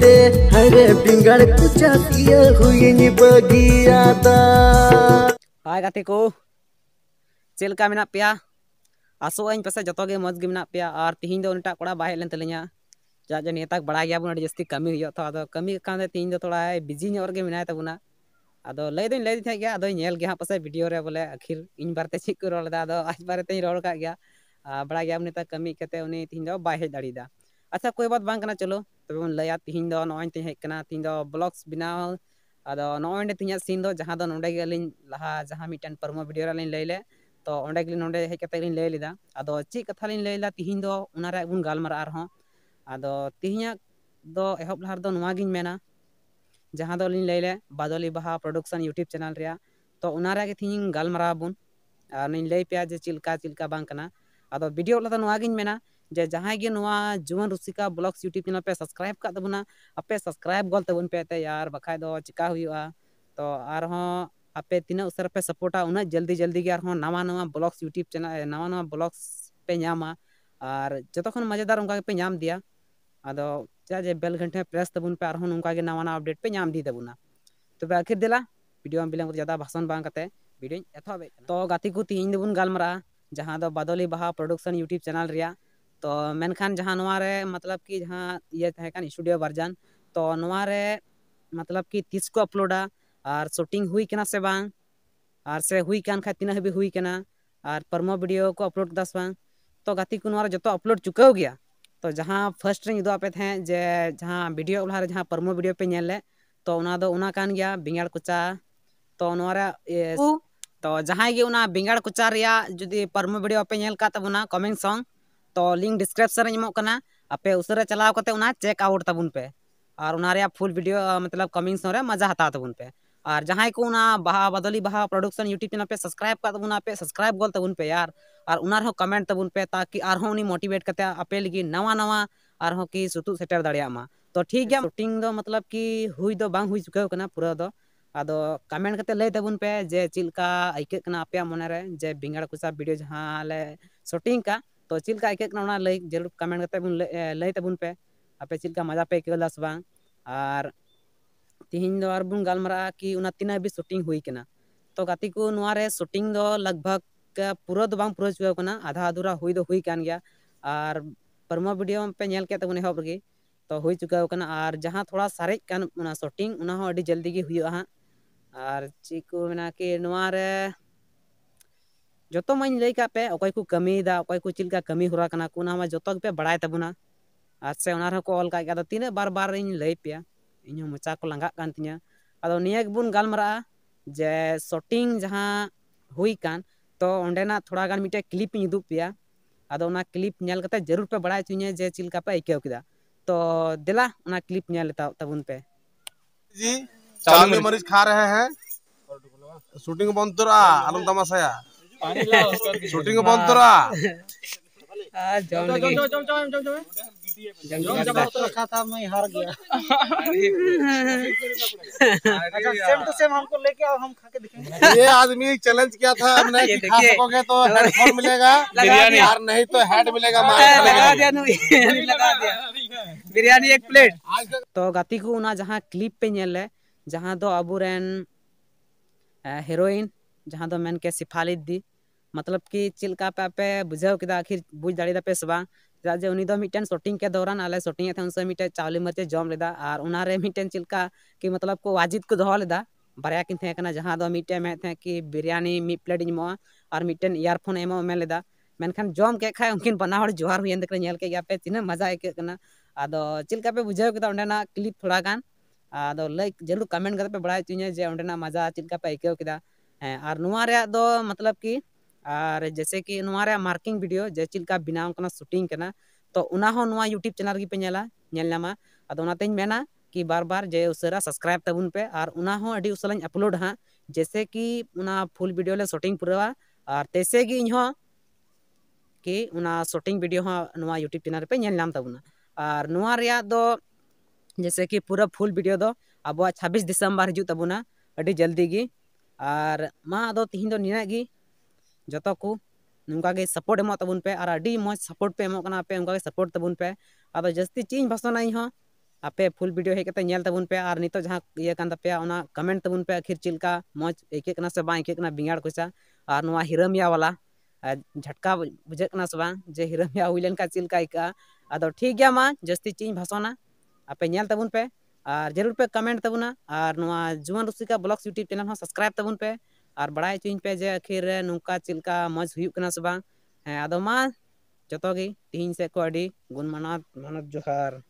दे हरे बिंगड़ कुछ किया हुई नि बगिया ता हाय गाते को चलका मेना पिया आसोइन पसे जतो मज गे मेना और तिहिं दो नटा कोड़ा बाहे लन तलेना चाहे जो नेता बड़ा गया जस्ती कमी हो तो अब कमी का तीन दो थोड़ा बिजी नौर के तबना अब लै लैदी थे अब गया हाँ पास भिडियो बोले आखिर इन बारे चीज को रोलता आज बारे तेज रोड़ा बड़ा गया नेता कमी कहते तीन दो बाहे दड़ी আচ্ছা কোয়েবাত বাংকনা চলো তব লয়া তিহি দ ন আই তে হকনা তি দ ব্লগস বিনা আদ ন আই তে সিন দ জহা দ নড গলি লহা জহা মিটেন পারমো ভিডিও লিন লৈলে তো নড গলি নড হকে তে লৈ লিদা আদ চি কথা লিন লৈলা তিহি দ উনারে গুন গাল মারা আর হ আদ তিহি দ এ হপ লহার দ নয়া গিন মেনা জহা দ লিন লৈলে বাদলি বাহা প্রোডাকশন ইউটিউব চ্যানেল রিয়া তো উনারে কি থিং গাল মারা বুন আর লিন লৈ পে আ চিলকা চিলকা বাংকনা আদ ভিডিও লতা নয়া গিন মেনা जे जहाँगे जुवन रुसिका ब्लग्स यूट्यूब चैनल पे सब्सक्राइब कर आपे सब्सक्राइब गोल तब पे यार बखाय चिका हो तो आपे तना उसे पे सपोर्टा उन जल्दी जल्दी नवा नवा ब्लग्स यूट्यूब चैनल नवा नवा ब्लग्स पे नामा और जो मजेदार उनका पे नाम दिया अद चाहे बेल घंटे प्रेस तब पे और नवा नवा अपडेट पे नाम दी तबना तब आखिर दिला वीडियो बिलंग ज्यादा भाषण बात वीडियो एथ तो गति को तीन दबन गलमारा जहाँ बदली बहा प्रोडक्शन यूट्यूब चैनल रहा तो मेनखान जहाँ नारे मतलब कि जहाँ ये स्टूडियो वर्जन तो नारे तो मतलब कि तीस को अपलोडा और शूटिंग हुई कना से बांग और से हुई कान खा तीन हाबी हुई कना और प्रमो वीडियो को अपलोड दस बांग तो गति को नारे जो तो अपलोड चुकाव गया तो जहाँ फर्स्ट रिंग दोपे थे जे जहाँ वीडियो उल्हारे जहाँ प्रमो वीडियो पे नेले तो उना दो उना कान गया बिंगाड़ कुचा तो नारे तो जहाँ गे उना बिंगाड़ कुचा रिया जुदी प्रमो वीडियो पे नेल का तब उना कमिंग सॉन्ग ᱛᱚ ᱞᱤᱝᱠ ᱰᱤᱥᱠᱨᱤᱯᱥᱚᱱ ᱨᱮ ᱢᱚᱠᱟᱱᱟ ᱟᱯᱮ ᱩᱥᱟᱨᱮ ᱪᱟᱞᱟᱣ ᱠᱟᱛᱮ ᱚᱱᱟ ᱪᱮᱠᱟᱣᱩᱴ ᱛᱟᱵᱩᱱ ᱯᱮ ᱟᱨ ᱩᱱᱟᱨᱮᱭᱟ ᱯᱷᱩᱞ ᱵᱤᱰᱤᱭᱚ ᱢᱚᱛᱞᱚᱵ ᱠᱚᱢᱤᱝᱥ ᱦᱚᱨᱮ ᱢᱟᱡᱟ ᱦᱟᱛᱟᱣ ᱛᱟᱵᱩᱱ ᱯᱮ ᱟᱨ ᱡᱟᱦᱟᱸᱭ ᱠᱚ ᱱᱟ ᱵᱟᱦᱟ બદᱞᱤ ᱵᱟᱦᱟ ᱯᱨᱚᱰᱩᱠᱥᱚᱱ ᱭᱩᱴᱩᱵᱽ ᱪᱮᱱᱮᱞ ᱯᱮ ᱥᱟᱵᱥᱠᱨᱟᱭᱤᱵᱽ ᱠᱟᱫᱟᱵᱩᱱᱟ ᱯᱮ ᱥᱟᱵᱥᱠᱨᱟᱭᱤᱵᱽ ᱜᱚᱞ ᱛᱟᱵᱩᱱ ᱯᱮ ᱭᱟᱨ ᱟᱨ ᱩᱱᱟᱨᱦᱚ तो चिल्का आइके कना ओना जरूर कमेंट करते बुन लई तबुन पे आपे चिल्का मजा पे केला सबांग आर तिहिन दो आर बुन कि उना भी शूटिंग हुई तो गाती को शूटिंग लगभग पूरा दो बांग पूरा चुका आधा अधूरा हुई दो हुई परमो वीडियो पे नेल के तबुन हेब तो हुई चुका और जहाँ थोड़ा सारे कान शूटिंग जल्दी की हुई आ आर चिको जो तो मैं लैक पे अको कमी अको चलका कमी हो रहा है जो पे बड़ा तबना आर से अल तीन बार बार लैपे इन मचा को लागान तीन अब जे शटिंग जहाँ हुईकान तो अंडेना थोड़ा गान मिटे क्लिप उदुपे अद क्लिप नल जरूर पे बड़ा चुने जे चलका पे आयक तो दिला उना क्लिप तबुन पे जी चावल मरीज खा रहे हैं शूटिंग बंद तो आलम तमाशा शूटिंग हाँ। बंद तो रखा था मैं हार गया सेम टू सेम हमको लेके आओ हम खा के दिखेंगे ये आदमी चैलेंज किया था हमने कि खा सकोगे तो हेडफोन मिलेगा बिरयानी हार नहीं तो हेड मिलेगा लगा दिया लगा दिया बिरयानी एक प्लेट तो गति को जहां क्लिप पे नेले जहां तो अबुरेन हीरोइन जहां तो मैन के सिफालिद दी मतलब कि चिलका पे आप बुझे के आखिर बुझ दाड़ी पे सबा जे शूटिंग के दौरान आले शूटिंग थे उनसे मिटे चावली मरचे जम लेदा और चलका कि मतलब को वाजिद को धवा बारे कि जहाँ थे कना जहां दो मिटे कि बिरयानी मि प्लेट इमो और मिटेन इयरफोन एमो में जम के खाय उनकिन बना हर जोहार हुए के या पे तिने मजा आके कना आ दो चिलका पे बुझाव के ना थोड़ा गान आ लाइक जरूर कमेंट करते पे बड़ा चीज जे उंडना मजा चलका पे आके के और मतलब कि और जैसे कि मार्किंग भिडियो जे चिल्का बनाव कर शूटिंग तो यूट्यूब चैनल की पेलामा कि बार बार जे उसरा सब्सक्राइब तबन पे और उसरा अपलोड हाँ जैसे कि फुल भिडियो ले शूटिंग पूरा और तैसे कि इन कि शूटिंग भिडियो यूट्यूब चैनल पेलाम और जैसे कि पूरा फुल भिडियो अब छब्बीस दिसंबर हजू तबना जल्दी और माँ तेहेन तो जो को नौका सपोर्ट एम पे और मज़ सपोर्ट पे पे उनका सपोर्ट तब पे अब जस्ती चीज भाषना इन आपे फुल भिडियो हेकते नल पे और नित जहाँ पे कमेंट तब पे आखिर चलका मज अकना से बा अकना बिगड़ और हिरमिया वाला झटका बुझे से बांग जे हिरमिया हुईलेन का चलका अब ठीक है माँ जस्ती चीज भाषना आपे नल पे और जरूर पे कमेंट तबना और जुआन रुसिका ब्लग्स यूट्यूब चैनल सब्सक्राइब तब पे और बड़ा चुन पे जे आखिर नौका चलका मज होना से बा जो तीन सब को गुणमान मानव जोहार